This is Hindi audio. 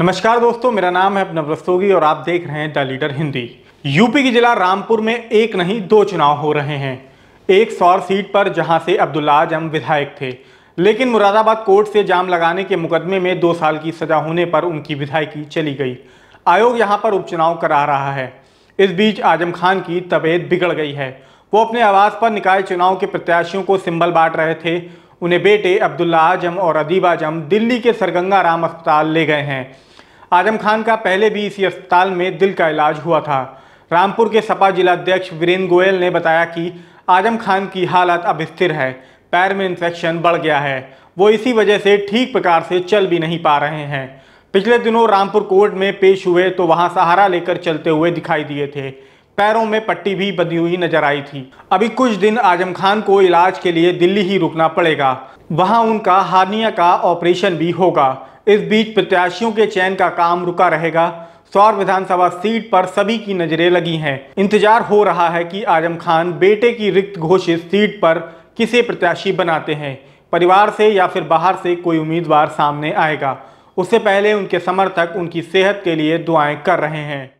नमस्कार दोस्तों मेरा नाम है अपनब रस्तोगी और आप देख रहे हैं द लीडर हिंदी यूपी के जिला रामपुर में एक नहीं दो चुनाव हो रहे हैं एक सौर सीट पर जहां से अब्दुल्ला आजम विधायक थे लेकिन मुरादाबाद कोर्ट से जाम लगाने के मुकदमे में दो साल की सजा होने पर उनकी विधायकी चली गई आयोग यहाँ पर उपचुनाव करा रहा है इस बीच आजम खान की तबीयत बिगड़ गई है वो अपने आवास पर निकाय चुनाव के प्रत्याशियों को सिंबल बांट रहे थे उन्हें बेटे अब्दुल्ला आजम और अदीब आजम दिल्ली के सरगंगा राम अस्पताल ले गए हैं आजम खान का पहले भी इसी अस्पताल में दिल का इलाज हुआ था रामपुर के सपा जिलाध्यक्ष वीरेंद्र गोयल ने बताया कि आजम खान की हालत अब स्थिर है पैर में इन्फेक्शन बढ़ गया है वो इसी वजह से ठीक प्रकार से चल भी नहीं पा रहे हैं पिछले दिनों रामपुर कोर्ट में पेश हुए तो वहां सहारा लेकर चलते हुए दिखाई दिए थे पैरों में पट्टी भी बंधी हुई नजर आई थी अभी कुछ दिन आजम खान को इलाज के लिए दिल्ली ही रुकना पड़ेगा वहां उनका हार्निया का ऑपरेशन भी होगा इस बीच प्रत्याशियों के चयन का काम रुका रहेगा सौर विधानसभा सीट पर सभी की नजरें लगी हैं इंतजार हो रहा है कि आजम खान बेटे की रिक्त घोषित सीट पर किसे प्रत्याशी बनाते हैं परिवार से या फिर बाहर से कोई उम्मीदवार सामने आएगा उससे पहले उनके समर्थक उनकी सेहत के लिए दुआएं कर रहे हैं